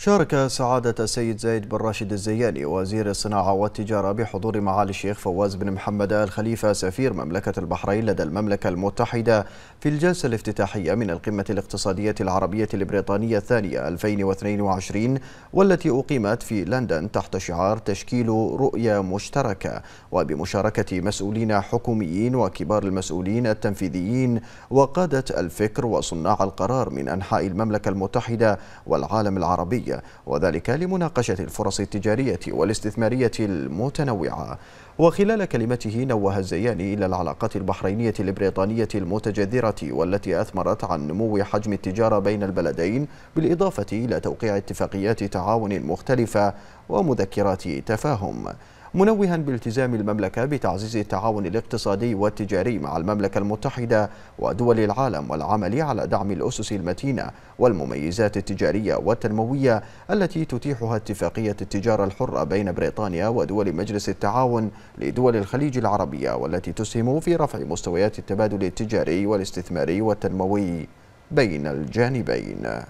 شارك سعادة السيد زايد بن راشد الزياني وزير الصناعة والتجارة بحضور معالي الشيخ فواز بن محمد آل خليفة سفير مملكة البحرين لدى المملكة المتحدة في الجلسة الافتتاحية من القمة الاقتصادية العربية البريطانية الثانية 2022 والتي أقيمت في لندن تحت شعار تشكيل رؤية مشتركة وبمشاركة مسؤولين حكوميين وكبار المسؤولين التنفيذيين وقادة الفكر وصناع القرار من أنحاء المملكة المتحدة والعالم العربي الدولية وذلك لمناقشة الفرص التجارية والاستثمارية المتنوعة وخلال كلمته نوه الزياني إلى العلاقات البحرينية البريطانية المتجذرة والتي أثمرت عن نمو حجم التجارة بين البلدين بالإضافة إلى توقيع اتفاقيات تعاون مختلفة ومذكرات تفاهم منوها بالتزام المملكة بتعزيز التعاون الاقتصادي والتجاري مع المملكة المتحدة ودول العالم والعمل على دعم الأسس المتينة والمميزات التجارية والتنموية التي تتيحها اتفاقية التجارة الحرة بين بريطانيا ودول مجلس التعاون لدول الخليج العربية والتي تسهم في رفع مستويات التبادل التجاري والاستثماري والتنموي بين الجانبين